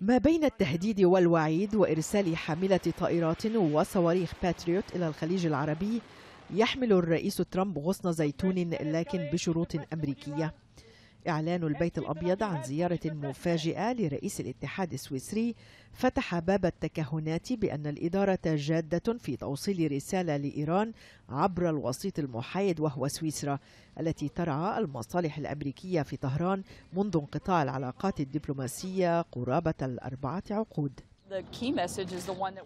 ما بين التهديد والوعيد وإرسال حاملة طائرات وصواريخ باتريوت إلى الخليج العربي يحمل الرئيس ترامب غصن زيتون لكن بشروط أمريكية إعلان البيت الأبيض عن زيارة مفاجئة لرئيس الاتحاد السويسري فتح باب التكهنات بأن الإدارة جادة في توصيل رسالة لإيران عبر الوسيط المحايد وهو سويسرا التي ترعى المصالح الأمريكية في طهران منذ انقطاع العلاقات الدبلوماسية قرابة الأربعة عقود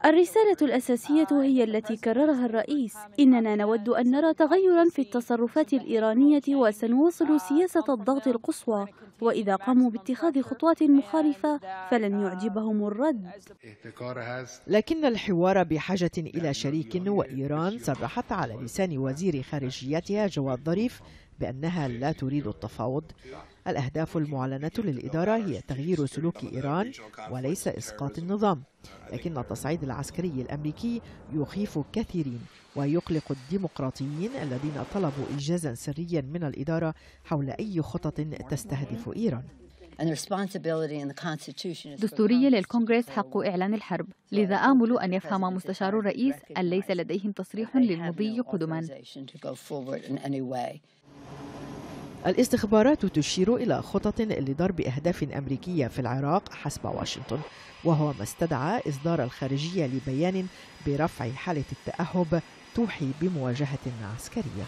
الرسالة الأساسية uh, هي التي كررها الرئيس إننا نود أن نرى تغيرا في التصرفات الإيرانية وسنواصل uh, سياسة الضغط القصوى وإذا قاموا باتخاذ خطوات uh, مخالفة فلن يعجبهم الرد لكن الحوار بحاجة إلى شريك وإيران صرحت على لسان وزير خارجيتها جواد ظريف بأنها لا تريد التفاوض الأهداف المعلنة للإدارة هي تغيير سلوك إيران وليس إسقاط النظام لكن التصعيد العسكري الأمريكي يخيف كثيرين ويقلق الديمقراطيين الذين طلبوا إيجازا سريا من الإدارة حول أي خطط تستهدف إيران دستورية للكونغرس حق إعلان الحرب لذا آمل أن يفهم مستشار الرئيس أن ليس لديهم تصريح للمضي قدما الاستخبارات تشير إلى خطط لضرب أهداف أمريكية في العراق حسب واشنطن وهو ما استدعى إصدار الخارجية لبيان برفع حالة التأهب توحي بمواجهة عسكرية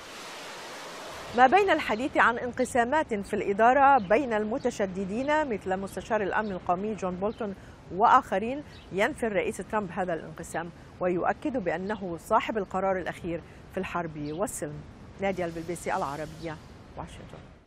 ما بين الحديث عن انقسامات في الإدارة بين المتشددين مثل مستشار الأمن القومي جون بولتون وآخرين ينفي الرئيس ترامب هذا الانقسام ويؤكد بأنه صاحب القرار الأخير في الحرب والسلم نادية البلبيسي العربية واشنطن